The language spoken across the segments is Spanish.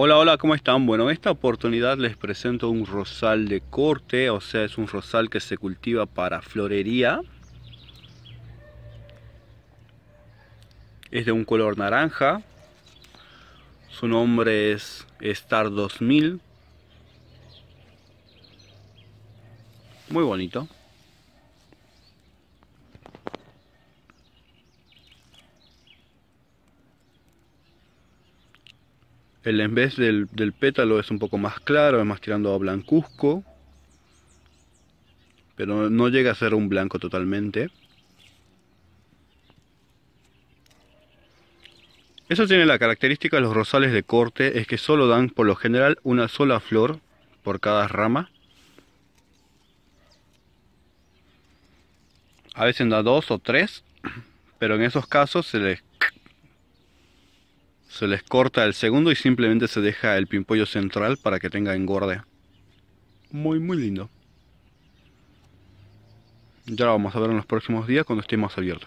Hola, hola, ¿cómo están? Bueno, en esta oportunidad les presento un rosal de corte, o sea, es un rosal que se cultiva para florería. Es de un color naranja. Su nombre es Star 2000. Muy bonito. El en vez del, pétalo es un poco más claro, es más tirando a blancuzco, pero no llega a ser un blanco totalmente. Eso tiene la característica de los rosales de corte, es que solo dan por lo general una sola flor por cada rama. A veces da dos o tres, pero en esos casos se les se les corta el segundo y simplemente se deja el pimpollo central para que tenga engorde. Muy, muy lindo. Ya lo vamos a ver en los próximos días cuando esté más abierto.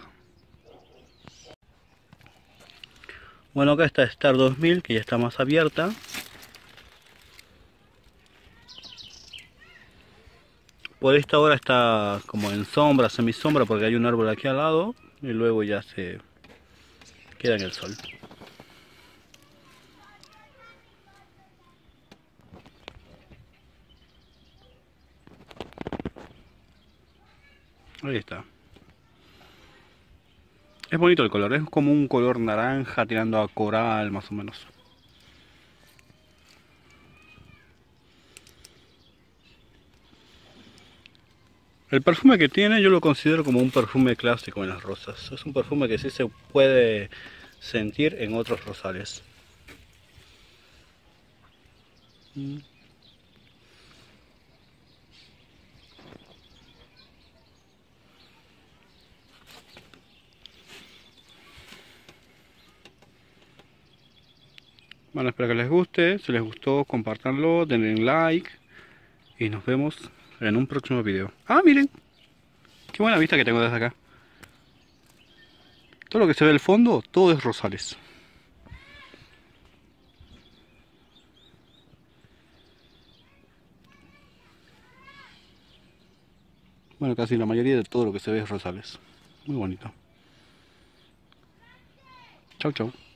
Bueno, acá está Star 2000 que ya está más abierta. Por esta hora está como en sombra, semi sombra porque hay un árbol aquí al lado y luego ya se queda en el sol. Ahí está. Es bonito el color, es como un color naranja tirando a coral más o menos. El perfume que tiene yo lo considero como un perfume clásico en las rosas. Es un perfume que sí se puede sentir en otros rosales. Mm. Bueno, espero que les guste. Si les gustó, compartanlo, denle like. Y nos vemos en un próximo video. Ah, miren. Qué buena vista que tengo desde acá. Todo lo que se ve al fondo, todo es rosales. Bueno, casi la mayoría de todo lo que se ve es rosales. Muy bonito. Chau, chau.